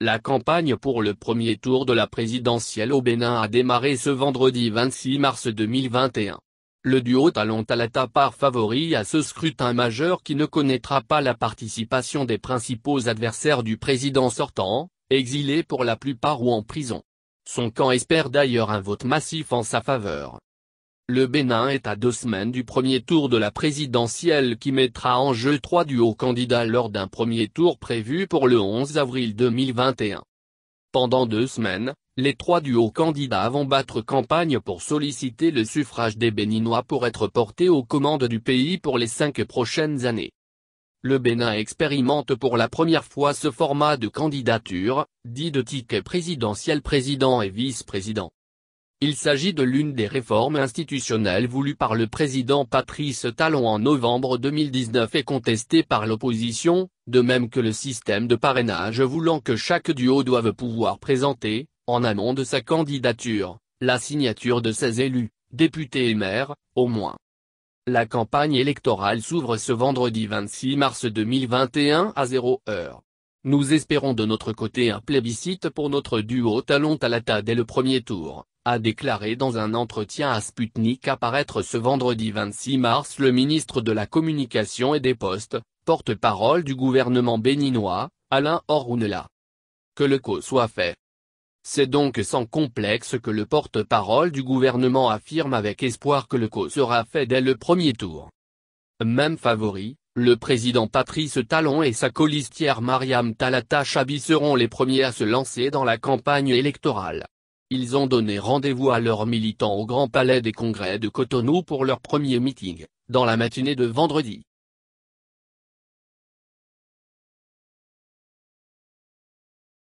La campagne pour le premier tour de la présidentielle au Bénin a démarré ce vendredi 26 mars 2021. Le duo Talon-Talata part favori à ce scrutin majeur qui ne connaîtra pas la participation des principaux adversaires du président sortant, exilé pour la plupart ou en prison. Son camp espère d'ailleurs un vote massif en sa faveur. Le Bénin est à deux semaines du premier tour de la présidentielle qui mettra en jeu trois duos candidats lors d'un premier tour prévu pour le 11 avril 2021. Pendant deux semaines, les trois duos candidats vont battre campagne pour solliciter le suffrage des Béninois pour être portés aux commandes du pays pour les cinq prochaines années. Le Bénin expérimente pour la première fois ce format de candidature, dit de ticket présidentiel président et vice-président. Il s'agit de l'une des réformes institutionnelles voulues par le président Patrice Talon en novembre 2019 et contestée par l'opposition, de même que le système de parrainage voulant que chaque duo doive pouvoir présenter, en amont de sa candidature, la signature de ses élus, députés et maires, au moins. La campagne électorale s'ouvre ce vendredi 26 mars 2021 à 0 heure. Nous espérons de notre côté un plébiscite pour notre duo Talon-Talata dès le premier tour, a déclaré dans un entretien à Sputnik apparaître ce vendredi 26 mars le ministre de la Communication et des Postes, porte-parole du gouvernement béninois, Alain Orunela. Que le co soit fait. C'est donc sans complexe que le porte-parole du gouvernement affirme avec espoir que le co sera fait dès le premier tour. Même favori, le président Patrice Talon et sa colistière Mariam Talata Chabi seront les premiers à se lancer dans la campagne électorale. Ils ont donné rendez-vous à leurs militants au Grand Palais des Congrès de Cotonou pour leur premier meeting, dans la matinée de vendredi.